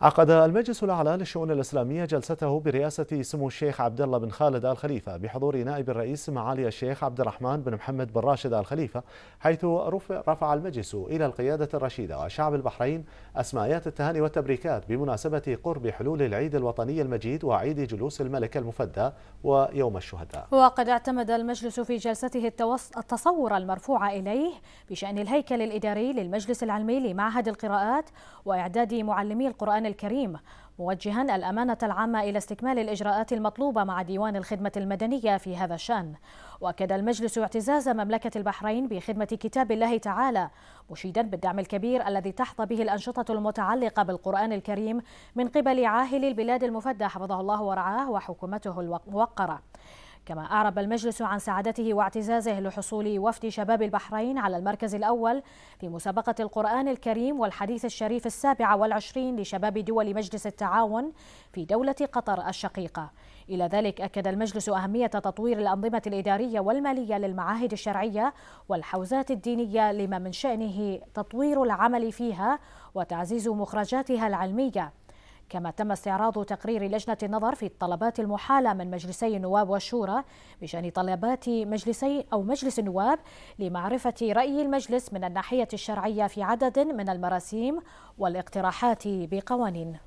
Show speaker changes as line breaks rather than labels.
عقد المجلس الأعلى للشؤون الإسلامية جلسته برئاسة سمو الشيخ عبد الله بن خالد آل خليفة بحضور نائب الرئيس معالي الشيخ عبد الرحمن بن محمد بن راشد آل خليفة حيث رفع المجلس إلى القيادة الرشيدة وشعب البحرين أسمايات التهاني والتبريكات بمناسبة قرب حلول العيد الوطني المجيد وعيد جلوس الملك المفدى ويوم الشهداء
وقد اعتمد المجلس في جلسته التصور المرفوع إليه بشأن الهيكل الإداري للمجلس العلمي لمعهد القراءات وإعداد معلمي القرآن الكريم موجها الأمانة العامة إلى استكمال الإجراءات المطلوبة مع ديوان الخدمة المدنية في هذا الشأن وأكد المجلس اعتزاز مملكة البحرين بخدمة كتاب الله تعالى مشيدا بالدعم الكبير الذي تحظى به الأنشطة المتعلقة بالقرآن الكريم من قبل عاهل البلاد المفدى حفظه الله ورعاه وحكومته الموقرة كما أعرب المجلس عن سعادته واعتزازه لحصول وفد شباب البحرين على المركز الأول في مسابقة القرآن الكريم والحديث الشريف السابعة والعشرين لشباب دول مجلس التعاون في دولة قطر الشقيقة إلى ذلك أكد المجلس أهمية تطوير الأنظمة الإدارية والمالية للمعاهد الشرعية والحوزات الدينية لما من شأنه تطوير العمل فيها وتعزيز مخرجاتها العلمية كما تم استعراض تقرير لجنة النظر في الطلبات المحالة من مجلسي النواب والشورى بشأن طلبات مجلسي أو مجلس النواب لمعرفة رأي المجلس من الناحية الشرعية في عدد من المراسيم والاقتراحات بقوانين